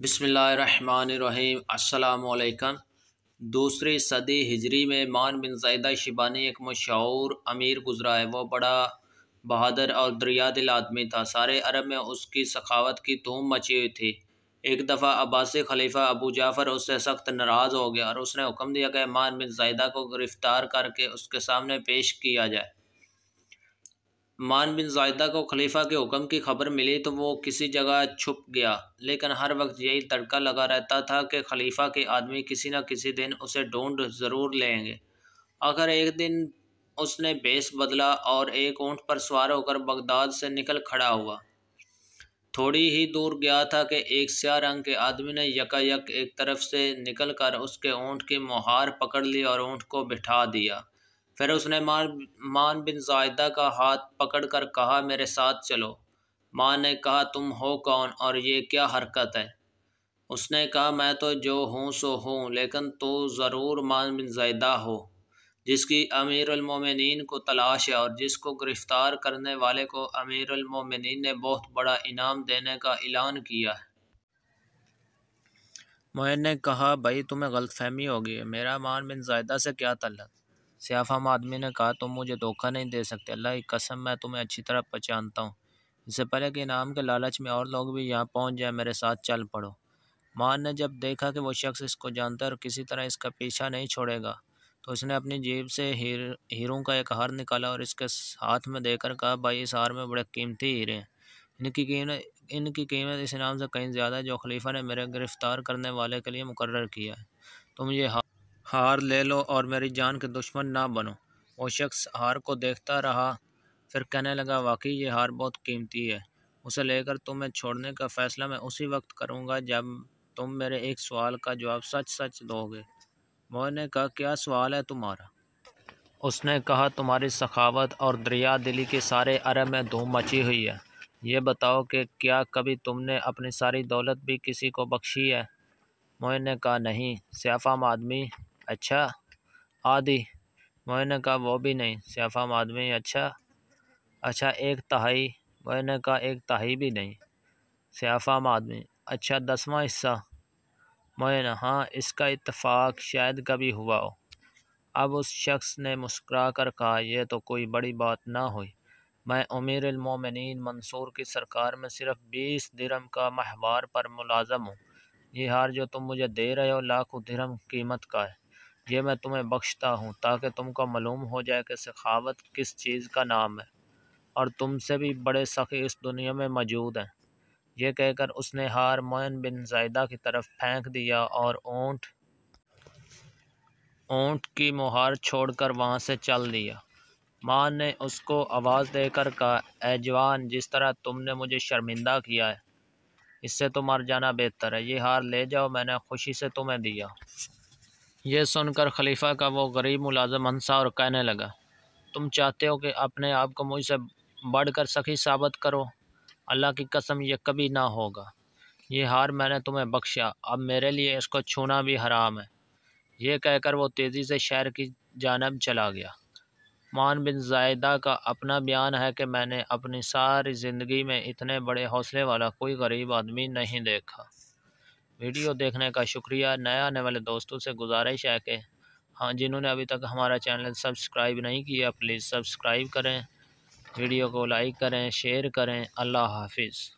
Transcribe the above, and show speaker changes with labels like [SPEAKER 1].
[SPEAKER 1] बसमिलकम दूसरी सदी हिजरी में मान बिन जैदा शिबानी एक मशहूर अमीर गुजरा है वह बड़ा बहादुर और दरिया दिल आदमी था सारे अरब में उसकी सखावत की धूम मची हुई थी एक दफ़ा अब्बासी खलीफा अबू जाफ़र उससे सख्त नाराज़ हो गया और उसने हुक्म दिया कि मान बिन जैदा को गिरफ़्तार करके उसके सामने पेश किया जाए मान बिन जायदा को खलीफा के हुक्म की खबर मिली तो वो किसी जगह छुप गया लेकिन हर वक्त यही तड़का लगा रहता था कि खलीफा के आदमी किसी न किसी दिन उसे ढूंढ ज़रूर लेंगे आखिर एक दिन उसने बेस बदला और एक ऊँट पर सवार होकर बगदाद से निकल खड़ा हुआ थोड़ी ही दूर गया था कि एक स्या रंग के आदमी ने यकायक एक तरफ से निकल कर उसके ऊँट की मुहार पकड़ ली और ऊँट को बिठा दिया फिर उसने मान मान बिन जायदा का हाथ पकड़ कर कहा मेरे साथ चलो माँ ने कहा तुम हो कौन और ये क्या हरकत है उसने कहा मैं तो जो हूँ सो हूँ लेकिन तो ज़रूर मान बिन जायदा हो जिसकी अमीरमिन को तलाश है और जिसको गिरफ़्तार करने वाले को अमीरमिन ने बहुत बड़ा इनाम देने का ऐलान किया है मोहन ने कहा भाई तुम्हें गलतफहमी होगी मेरा मान बिन जायदा से क्या तल्लक सियाफाम आदमी ने कहा तुम मुझे धोखा नहीं दे सकते अल्लाह की कसम मैं तुम्हें अच्छी तरह पहचानता हूँ इससे पहले कि इनाम के लालच में और लोग भी यहाँ पहुँच जाए मेरे साथ चल पड़ो मान ने जब देखा कि वो शख्स इसको जानता है और किसी तरह इसका पीछा नहीं छोड़ेगा तो उसने अपनी जेब से हीर हीरों का एक हार निकाला और इसके हाथ में देकर कहा भाई इस हार में बड़े कीमती हीरे हैं इनकी कीमत इनकी कीमत इस इनाम से कहीं ज़्यादा है जो खलीफा ने मेरे गिरफ़्तार करने वाले के लिए मुकर किया है तुम ये हार हार ले लो और मेरी जान के दुश्मन ना बनो वो शख्स हार को देखता रहा फिर कहने लगा वाकई ये हार बहुत कीमती है उसे लेकर तुम्हें छोड़ने का फ़ैसला मैं उसी वक्त करूँगा जब तुम मेरे एक सवाल का जवाब सच सच दोगे मोहन ने कहा क्या सवाल है तुम्हारा उसने कहा तुम्हारी सखावत और दरिया दिली के सारे अरब में धूम मची हुई है ये बताओ कि क्या कभी तुमने अपनी सारी दौलत भी किसी को बख्शी है मोहन ने कहा नहीं सियाफ़ाम आदमी अच्छा आदि मोहन कहा वो भी नहीं सियाफाम आदमी अच्छा अच्छा एक तहाई मोहन कहा एक तहाई भी नहीं सियाफाम आदमी अच्छा दसवां हिस्सा मोहन हाँ इसका इतफ़ाक शायद कभी हुआ हो अब उस शख्स ने मुस्करा कर कहा यह तो कोई बड़ी बात ना हुई मैं अमीर मोमिन मंसूर की सरकार में सिर्फ बीस दिरम का महवार पर मुलाजम हूँ ये हार जो तुम मुझे दे रहे हो लाखों दिरम कीमत का है ये मैं तुम्हें बख्शता हूँ ताकि तुमको मालूम हो जाए कि सखावत किस चीज़ का नाम है और तुमसे भी बड़े सखी इस दुनिया में मौजूद हैं ये कहकर उसने हार मोयन बिन जायदा की तरफ फेंक दिया और ऊँट ऊँट की मुहार छोड़कर वहाँ से चल दिया माँ ने उसको आवाज़ देकर कहा एजवान जिस तरह तुमने मुझे शर्मिंदा किया है इससे तो मर जाना बेहतर है ये हार ले जाओ मैंने खुशी से तुम्हें दिया यह सुनकर खलीफा का वो गरीब मुलाजम हंसा और कहने लगा तुम चाहते हो कि अपने आप को मुझसे बढ़ कर सखी साबित करो अल्लाह की कसम यह कभी ना होगा ये हार मैंने तुम्हें बख्शा अब मेरे लिए इसको छूना भी हराम है ये कहकर वो तेज़ी से शहर की जानब चला गया मान बिन जायदा का अपना बयान है कि मैंने अपनी सारी ज़िंदगी में इतने बड़े हौसले वाला कोई गरीब आदमी नहीं देखा वीडियो देखने का शुक्रिया नए आने वाले दोस्तों से गुजारिश है कि हाँ जिन्होंने अभी तक हमारा चैनल सब्सक्राइब नहीं किया प्लीज़ सब्सक्राइब करें वीडियो को लाइक करें शेयर करें अल्लाह हाफिज़